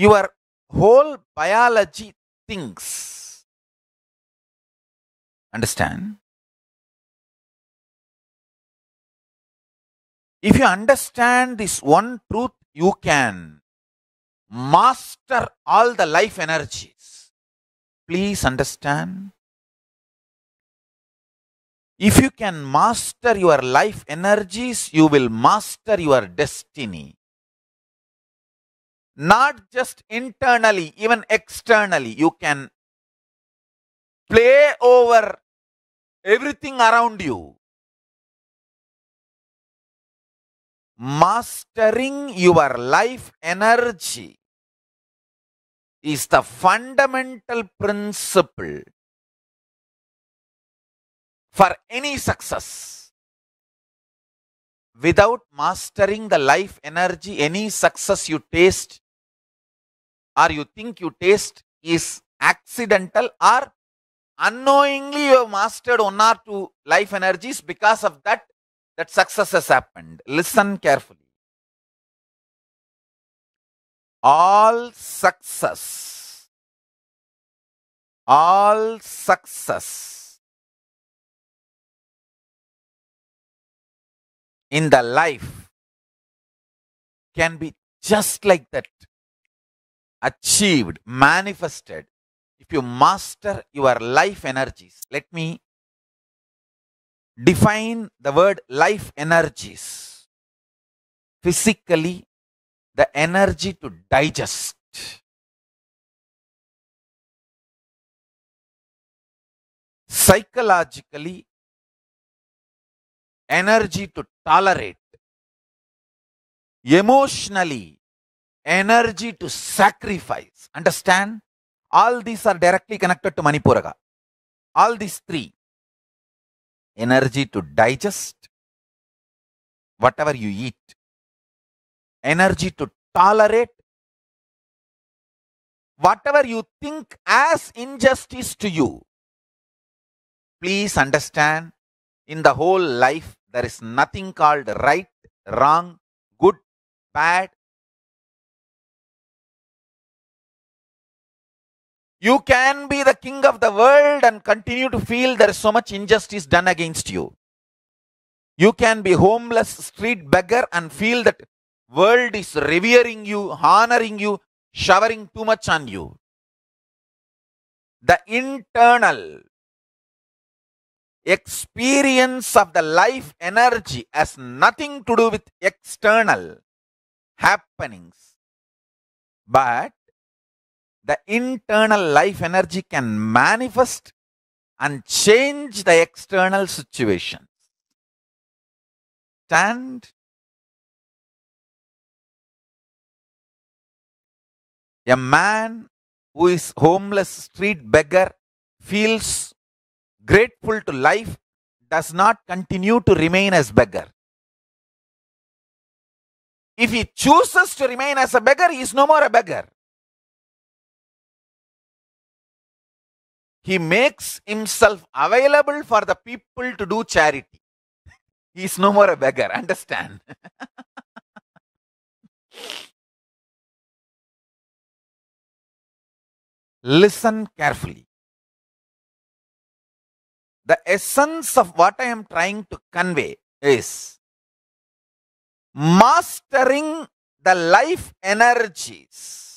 your whole biology thinks. Understand? If you understand this one truth, you can master all the life energies. Please understand. If you can master your life energies, you will master your destiny not just internally, even externally. You can play over everything around you. Mastering your life energy is the fundamental principle for any success. Without mastering the life energy, any success you taste or you think you taste is accidental or unknowingly you have mastered one or two life energies because of that that success has happened listen carefully all success all success in the life can be just like that achieved, manifested, if you master your life energies, let me define the word life energies. Physically, the energy to digest. Psychologically, energy to tolerate. Emotionally, energy to sacrifice. Understand? All these are directly connected to Manipuraga. All these three energy to digest whatever you eat, energy to tolerate whatever you think as injustice to you. Please understand in the whole life, there is nothing called right, wrong, good, bad, You can be the king of the world and continue to feel there is so much injustice done against you. You can be homeless street beggar and feel that world is revering you, honoring you, showering too much on you. The internal experience of the life energy has nothing to do with external happenings but the internal life energy can manifest and change the external situation. Stand a man who is homeless street beggar feels grateful to life does not continue to remain as beggar if he chooses to remain as a beggar he is no more a beggar He makes himself available for the people to do charity. He is no more a beggar, understand? Listen carefully. The essence of what I am trying to convey is mastering the life energies